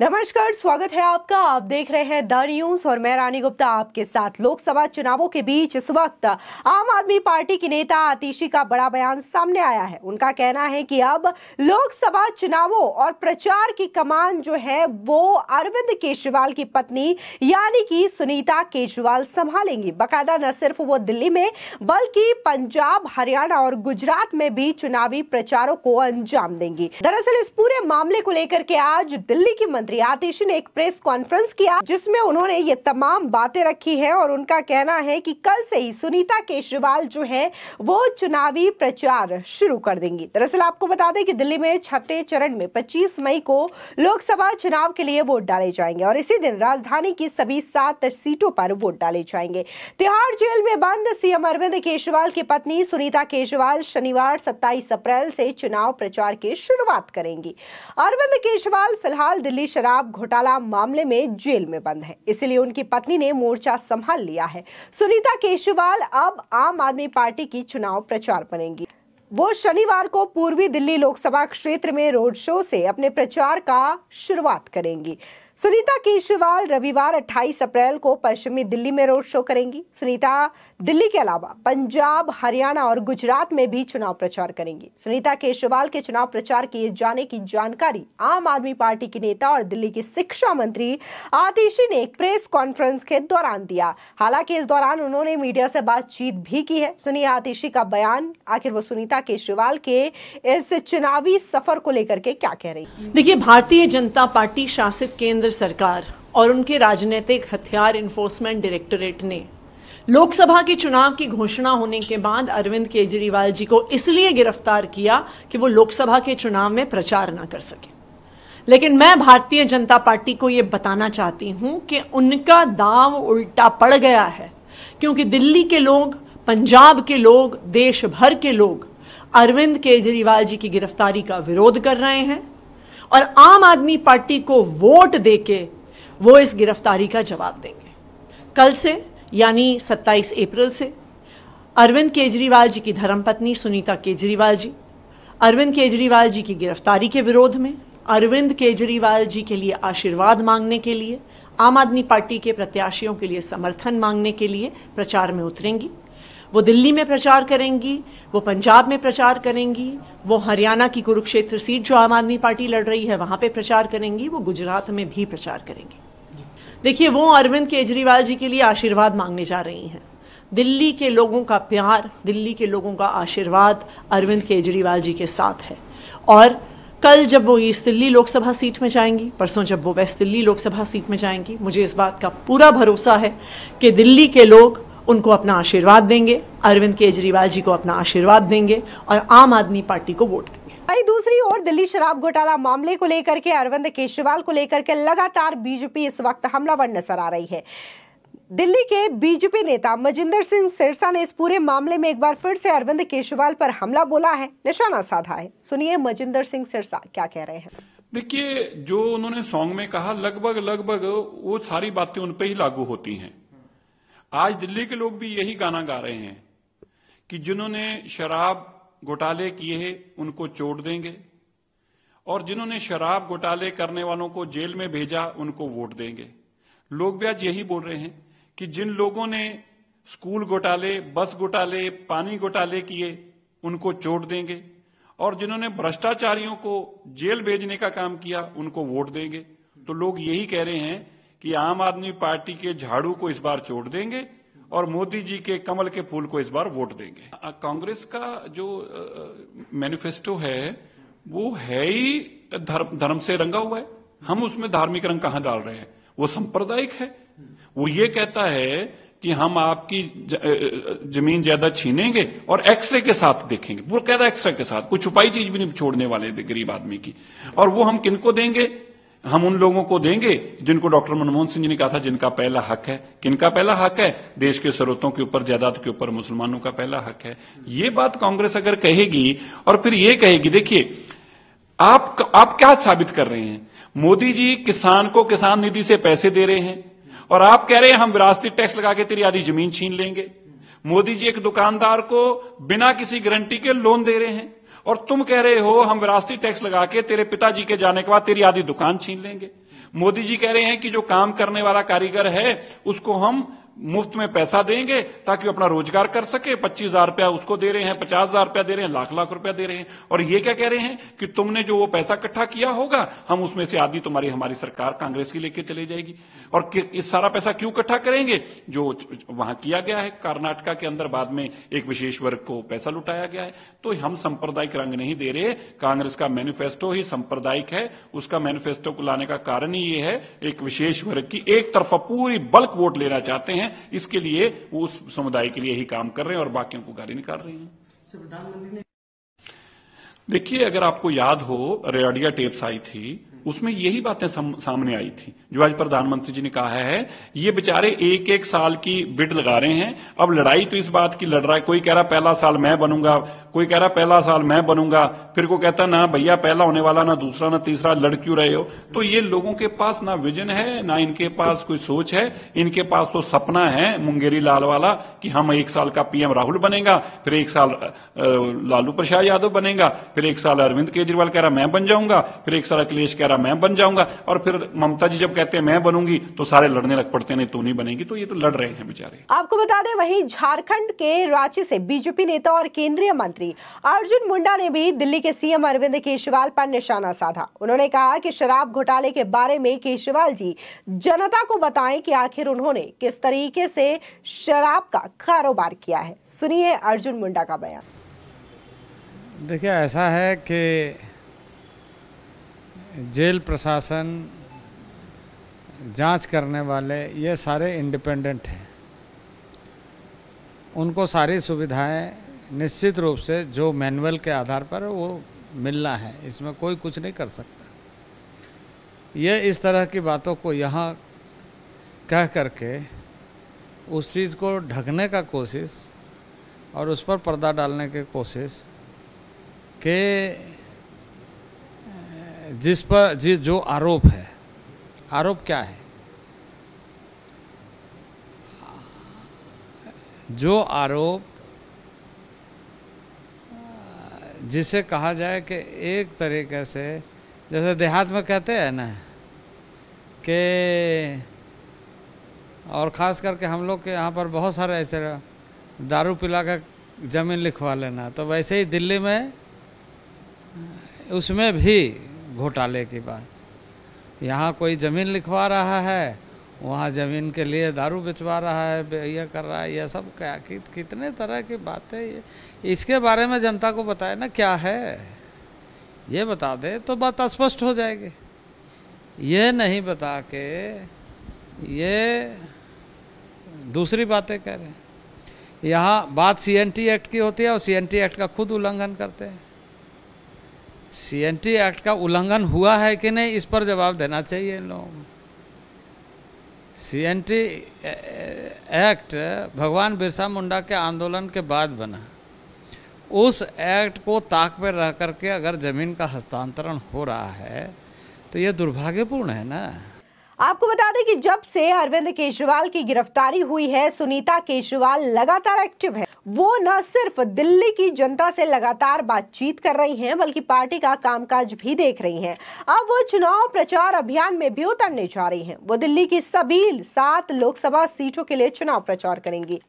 नमस्कार स्वागत है आपका आप देख रहे हैं द न्यूज और मैं रानी गुप्ता आपके साथ लोकसभा चुनावों के बीच इस वक्त आम आदमी पार्टी की नेता आतिशी का बड़ा बयान सामने आया है उनका कहना है कि अब लोकसभा चुनावों और प्रचार की कमान जो है वो अरविंद केजरीवाल की पत्नी यानी कि सुनीता केजरीवाल संभालेंगी बाकायदा न सिर्फ वो दिल्ली में बल्कि पंजाब हरियाणा और गुजरात में भी चुनावी प्रचारों को अंजाम देंगी दरअसल इस पूरे मामले को लेकर के आज दिल्ली की मंत्री आतिश ने एक प्रेस कॉन्फ्रेंस किया जिसमें उन्होंने ये तमाम बातें रखी है और उनका कहना है कि कल से ही सुनीता केजरीवाल जो है वो चुनावी प्रचार शुरू कर देंगी दरअसल आपको बता दें कि दिल्ली में छठे चरण में 25 मई को लोकसभा चुनाव के लिए वोट डाले जाएंगे और इसी दिन राजधानी की सभी सात सीटों पर वोट डाले जाएंगे तिहाड़ जेल में बंद सीएम अरविंद केजरीवाल की पत्नी सुनीता केजरीवाल शनिवार सत्ताईस अप्रैल से चुनाव प्रचार की शुरुआत करेंगी अरविंद केजरीवाल फिलहाल दिल्ली शराब घोटाला मामले में जेल में बंद है इसलिए उनकी पत्नी ने मोर्चा संभाल लिया है सुनीता केशवाल अब आम आदमी पार्टी की चुनाव प्रचार बनेंगी वो शनिवार को पूर्वी दिल्ली लोकसभा क्षेत्र में रोड शो से अपने प्रचार का शुरुआत करेंगी सुनीता केजरीवाल रविवार 28 अप्रैल को पश्चिमी दिल्ली में रोड शो करेंगी सुनीता दिल्ली के अलावा पंजाब हरियाणा और गुजरात में भी चुनाव प्रचार करेंगी सुनीता केजरीवाल के चुनाव प्रचार किए जाने की जानकारी आम आदमी पार्टी की नेता और दिल्ली की शिक्षा मंत्री आतिशी ने एक प्रेस कॉन्फ्रेंस के दौरान दिया हालांकि इस दौरान उन्होंने मीडिया से बातचीत भी की है सुनिए आतिशी का बयान आखिर वो सुनीता केजरीवाल के इस चुनावी सफर को लेकर के क्या कह रही देखिए भारतीय जनता पार्टी शासित केंद्र केंद्र सरकार और उनके राजनीतिक हथियार इन्फोर्समेंट डायरेक्टोरेट ने लोकसभा के चुनाव की घोषणा होने के बाद अरविंद केजरीवाल जी को इसलिए गिरफ्तार किया कि वो लोकसभा के चुनाव में प्रचार ना कर सके लेकिन मैं भारतीय जनता पार्टी को ये बताना चाहती हूँ कि उनका दाव उल्टा पड़ गया है क्योंकि दिल्ली के लोग पंजाब के लोग देश भर के लोग अरविंद केजरीवाल जी की गिरफ्तारी का विरोध कर रहे हैं और आम आदमी पार्टी को वोट देके वो इस गिरफ्तारी का जवाब देंगे कल से यानी 27 अप्रैल से अरविंद केजरीवाल जी की धर्मपत्नी सुनीता केजरीवाल जी अरविंद केजरीवाल जी की गिरफ्तारी के विरोध में अरविंद केजरीवाल जी के लिए आशीर्वाद मांगने के लिए आम आदमी पार्टी के प्रत्याशियों के लिए समर्थन मांगने के लिए प्रचार में उतरेंगी वो दिल्ली में प्रचार करेंगी वो पंजाब में प्रचार करेंगी वो हरियाणा की कुरुक्षेत्र सीट जो आम आदमी पार्टी लड़ रही है वहाँ पे प्रचार करेंगी वो गुजरात में भी प्रचार करेंगी देखिए वो अरविंद केजरीवाल जी के लिए आशीर्वाद मांगने जा रही हैं दिल्ली के लोगों का प्यार दिल्ली के लोगों का आशीर्वाद अरविंद केजरीवाल जी के साथ है और कल जब वो ईस्ट दिल्ली लोकसभा सीट में जाएंगी परसों जब वो वेस्ट दिल्ली लोकसभा सीट में जाएंगी मुझे इस बात का पूरा भरोसा है कि दिल्ली के लोग उनको अपना आशीर्वाद देंगे अरविंद केजरीवाल जी को अपना आशीर्वाद देंगे और आम आदमी पार्टी को वोट देंगे वही दूसरी ओर दिल्ली शराब घोटाला मामले को लेकर के अरविंद केजरीवाल को लेकर के लगातार बीजेपी इस वक्त हमलावर नजर आ रही है दिल्ली के बीजेपी नेता मजिंदर सिंह सिरसा ने इस पूरे मामले में एक बार फिर से अरविंद केजरीवाल पर हमला बोला है निशाना साधा है सुनिए मजिंदर सिंह सिरसा क्या कह रहे हैं देखिए जो उन्होंने सॉन्ग में कहा लगभग लगभग वो सारी बातें उन पर ही लागू होती हैं आज दिल्ली के लोग भी यही गाना गा रहे हैं कि जिन्होंने शराब घोटाले किए उनको चोट देंगे और जिन्होंने शराब घोटाले करने वालों को जेल में भेजा उनको वोट देंगे लोग भी आज यही बोल रहे हैं कि जिन लोगों ने स्कूल घोटाले बस घोटाले पानी घोटाले किए उनको चोट देंगे और जिन्होंने भ्रष्टाचारियों को जेल भेजने का काम किया उनको वोट देंगे तो लोग यही कह रहे हैं कि आम आदमी पार्टी के झाड़ू को इस बार छोड़ देंगे और मोदी जी के कमल के फूल को इस बार वोट देंगे कांग्रेस का जो मैनिफेस्टो है वो है ही धर्म धर्म से रंगा हुआ है हम उसमें धार्मिक रंग कहां डाल रहे हैं वो सांप्रदायिक है वो ये कहता है कि हम आपकी जमीन ज्यादा छीनेंगे और एक्सरे के साथ देखेंगे वो कहता है एक्सरे के साथ कोई छुपाई चीज भी नहीं छोड़ने वाले गरीब आदमी की और वो हम किनको देंगे हम उन लोगों को देंगे जिनको डॉक्टर मनमोहन सिंह जी ने कहा था जिनका पहला हक है किनका पहला हक है देश के स्रोतों के ऊपर जायदाद के ऊपर मुसलमानों का पहला हक है ये बात कांग्रेस अगर कहेगी और फिर ये कहेगी देखिए आप आप क्या साबित कर रहे हैं मोदी जी किसान को किसान निधि से पैसे दे रहे हैं और आप कह रहे हैं हम विरासती टैक्स लगा के तेरी आधी जमीन छीन लेंगे मोदी जी एक दुकानदार को बिना किसी गारंटी के लोन दे रहे हैं और तुम कह रहे हो हम विरासती टैक्स लगा के तेरे पिताजी के जाने के बाद तेरी आधी दुकान छीन लेंगे मोदी जी कह रहे हैं कि जो काम करने वाला कारीगर है उसको हम मुफ्त में पैसा देंगे ताकि वो अपना रोजगार कर सके पच्चीस हजार रुपया उसको दे रहे हैं पचास हजार रुपया दे रहे हैं लाख लाख रुपया दे रहे हैं और ये क्या कह रहे हैं कि तुमने जो वो पैसा इकट्ठा किया होगा हम उसमें से आधी तुम्हारी हमारी सरकार कांग्रेस की लेके चले जाएगी और इस सारा पैसा क्यों इकट्ठा करेंगे जो वहां किया गया है कर्नाटका के अंदर बाद में एक विशेष वर्ग को पैसा लुटाया गया है तो हम सांप्रदायिक रंग नहीं दे रहे कांग्रेस का मैनिफेस्टो ही सांप्रदायिक है उसका मैनिफेस्टो को लाने का कारण ही ये है एक विशेष वर्ग की एक तरफा पूरी बल्क वोट लेना चाहते हैं हैं इसके लिए वो उस समुदाय के लिए ही काम कर रहे हैं और बाकियों को गाली निकाल रहे हैं देखिए अगर आपको याद हो रेडिया टेप्स आई थी उसमें यही बातें सामने आई थी जो आज प्रधानमंत्री जी ने कहा है ये बेचारे एक एक साल की बिड लगा रहे हैं अब लड़ाई तो इस बात की लड़ रहा है कोई कह रहा पहला साल मैं बनूंगा कोई कह रहा पहला साल मैं बनूंगा फिर को कहता ना भैया पहला होने वाला ना दूसरा ना तीसरा लड़ क्यों रहे हो तो ये लोगों के पास ना विजन है ना इनके पास कोई सोच है इनके पास तो सपना है मुंगेरी लाल वाला कि हम एक साल का पीएम राहुल बनेगा फिर एक साल लालू प्रसाद यादव बनेगा फिर एक साल अरविंद केजरीवाल कह रहा मैं बन जाऊंगा फिर एक साल अखिलेश कह रहा दोबारा मैं बन जाऊंगा और फिर ममता जी जब कहते हैं मैं बनूंगी तो सारे लड़ने लग पड़ते नहीं तो नहीं बनेगी तो ये तो लड़ रहे हैं बेचारे आपको बता दें वही झारखंड के रांची से बीजेपी नेता और केंद्रीय मंत्री अर्जुन मुंडा ने भी दिल्ली के सीएम अरविंद केजरीवाल पर निशाना साधा उन्होंने कहा कि शराब घोटाले के बारे में केजरीवाल जी जनता को बताएं कि आखिर उन्होंने किस तरीके से शराब का कारोबार किया है सुनिए अर्जुन मुंडा का बयान देखिए ऐसा है कि जेल प्रशासन जांच करने वाले ये सारे इंडिपेंडेंट हैं उनको सारी सुविधाएं निश्चित रूप से जो मैनुअल के आधार पर वो मिलना है इसमें कोई कुछ नहीं कर सकता ये इस तरह की बातों को यहाँ कह करके उस चीज़ को ढकने का कोशिश और उस पर पर्दा डालने की कोशिश के जिस पर जिस जो आरोप है आरोप क्या है जो आरोप जिसे कहा जाए कि एक तरीके से जैसे देहात में कहते हैं ना कि और ख़ास करके हम लोग के यहाँ पर बहुत सारे ऐसे दारू पिला कर ज़मीन लिखवा लेना तो वैसे ही दिल्ली में उसमें भी घोटाले की बात यहाँ कोई ज़मीन लिखवा रहा है वहाँ ज़मीन के लिए दारू बेचवा रहा है यह कर रहा है यह सब क्या कि, कितने तरह की बातें ये इसके बारे में जनता को बताए ना क्या है ये बता दे तो बात स्पष्ट हो जाएगी ये नहीं बता के ये दूसरी बातें कह रहे हैं यहाँ बात सीएनटी एक्ट की होती है और सीएनटी एक्ट का खुद उल्लंघन करते हैं सीएनटी एक्ट का उल्लंघन हुआ है कि नहीं इस पर जवाब देना चाहिए इन लोगों को सीएनटी एक्ट भगवान बिरसा मुंडा के आंदोलन के बाद बना उस एक्ट को ताक पर रह करके अगर ज़मीन का हस्तांतरण हो रहा है तो यह दुर्भाग्यपूर्ण है ना आपको बता दें कि जब से अरविंद केजरीवाल की गिरफ्तारी हुई है सुनीता केजरीवाल लगातार एक्टिव है वो न सिर्फ दिल्ली की जनता से लगातार बातचीत कर रही हैं बल्कि पार्टी का कामकाज भी देख रही हैं अब वो चुनाव प्रचार अभियान में भी उतरने जा रही हैं वो दिल्ली की सभी सात लोकसभा सीटों के लिए चुनाव प्रचार करेंगी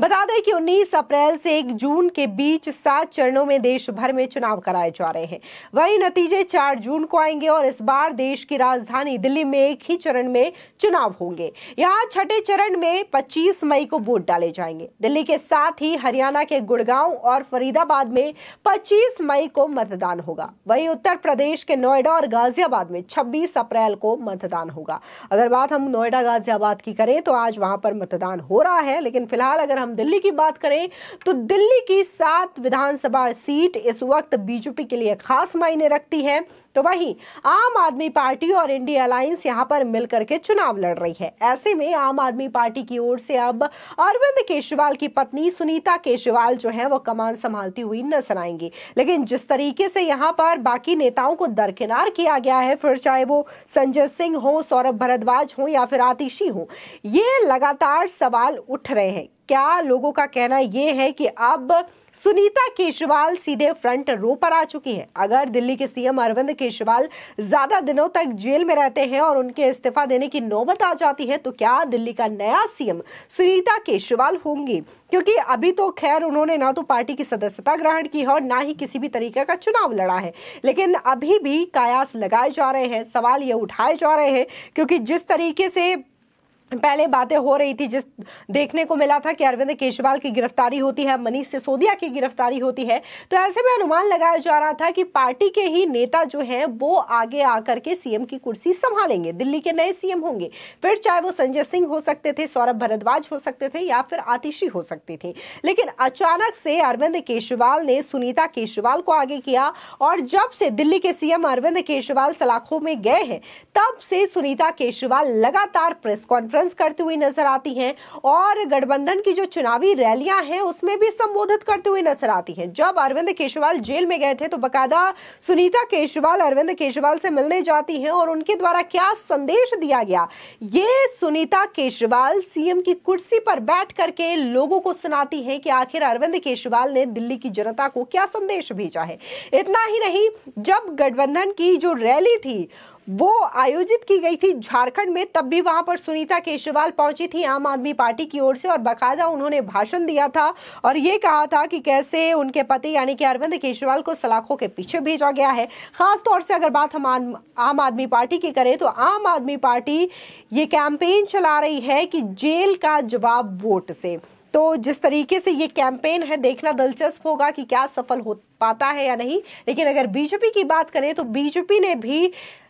बता दें कि 19 अप्रैल से 1 जून के बीच सात चरणों में देश भर में चुनाव कराए जा रहे हैं वही नतीजे 4 जून को आएंगे और इस बार देश की राजधानी दिल्ली में एक ही चरण में चुनाव होंगे यहाँ छठे चरण में 25 मई को वोट डाले जाएंगे दिल्ली के साथ ही हरियाणा के गुड़गांव और फरीदाबाद में पच्चीस मई को मतदान होगा वही उत्तर प्रदेश के नोएडा और गाजियाबाद में छब्बीस अप्रैल को मतदान होगा अगर बात हम नोएडा गाजियाबाद की करें तो आज वहां पर मतदान हो रहा है लेकिन फिलहाल अगर हम दिल्ली की बात करें तो दिल्ली की सात विधानसभा सीट इस वक्त बीजेपी के लिए खास मायने रखती है तो वहीं आम आदमी पार्टी और इंडिया अलायंस यहां पर मिलकर के चुनाव लड़ रही है ऐसे में आम आदमी पार्टी की ओर से अब अरविंद केजरीवाल की पत्नी सुनीता केजरीवाल जो है वो कमान संभालती हुई नजर आएंगी लेकिन जिस तरीके से यहां पर बाकी नेताओं को दरकिनार किया गया है फिर चाहे वो संजय सिंह हो सौरभ भरद्वाज हो या फिर आतिशी हो ये लगातार सवाल उठ रहे हैं क्या लोगों का कहना यह है कि अब सुनीता केशवाल सीधे फ्रंट रो पर आ चुकी है अगर दिल्ली के सीएम अरविंद केजरीवाल ज्यादा दिनों तक जेल में रहते हैं और उनके इस्तीफा देने की नौबत आ जाती है तो क्या दिल्ली का नया सीएम सुनीता केजरीवाल होंगी क्योंकि अभी तो खैर उन्होंने ना तो पार्टी की सदस्यता ग्रहण की है और ना ही किसी भी तरीके का चुनाव लड़ा है लेकिन अभी भी कायास लगाए जा रहे हैं सवाल ये उठाए जा रहे हैं क्योंकि जिस तरीके से पहले बातें हो रही थी जिस देखने को मिला था कि अरविंद केजरीवाल की गिरफ्तारी होती है मनीष सिसोदिया की गिरफ्तारी होती है तो ऐसे में अनुमान लगाया जा रहा था कि पार्टी के ही नेता जो हैं वो आगे आकर के सीएम की कुर्सी संभालेंगे दिल्ली के नए सीएम होंगे फिर चाहे वो संजय सिंह हो सकते थे सौरभ भरद्वाज हो सकते थे या फिर आतिशी हो सकती थी लेकिन अचानक से अरविंद केजरीवाल ने सुनीता केजरीवाल को आगे किया और जब से दिल्ली के सीएम अरविंद केजरीवाल सलाखों में गए हैं तब से सुनीता केजरीवाल लगातार प्रेस कॉन्फ्रेंस कॉन्फ्रेंस करते हुए नजर आती हैं और गठबंधन की जो चुनावी रैलियां हैं उसमें भी संबोधित करते हुए नजर आती हैं जब अरविंद केजरीवाल जेल में गए थे तो बकायदा सुनीता केजरीवाल अरविंद केजरीवाल से मिलने जाती हैं और उनके द्वारा क्या संदेश दिया गया ये सुनीता केजरीवाल सीएम की कुर्सी पर बैठ करके लोगों को सुनाती है कि आखिर अरविंद केजरीवाल ने दिल्ली की जनता को क्या संदेश भेजा है इतना ही नहीं जब गठबंधन की जो रैली थी वो आयोजित की गई थी झारखंड में तब भी वहां पर सुनीता केजरीवाल पहुंची थी आम आदमी पार्टी की ओर से और बाकायदा उन्होंने भाषण दिया था और ये कहा था कि कैसे उनके पति यानी कि अरविंद केजरीवाल को सलाखों के पीछे भेजा गया है खासतौर से अगर बात हम आम आदमी पार्टी की करें तो आम आदमी पार्टी ये कैंपेन चला रही है कि जेल का जवाब वोट से तो जिस तरीके से ये कैंपेन है देखना दिलचस्प होगा कि क्या सफल हो पाता है या नहीं लेकिन अगर बीजेपी की बात करें तो बीजेपी ने भी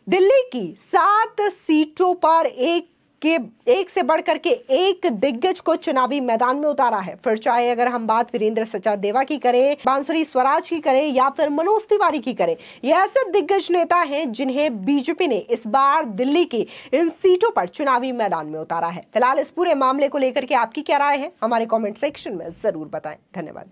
दिल्ली की सात सीटों पर एक कि एक से बढ़ करके एक दिग्गज को चुनावी मैदान में उतारा है फिर चाहे अगर हम बात वीरेंद्र सचा देवा की करें बांसुरी स्वराज की करें या फिर मनोज तिवारी की करें ये ऐसे दिग्गज नेता हैं जिन्हें बीजेपी ने इस बार दिल्ली की इन सीटों पर चुनावी मैदान में उतारा है फिलहाल इस पूरे मामले को लेकर के आपकी क्या राय है हमारे कॉमेंट सेक्शन में जरूर बताएं धन्यवाद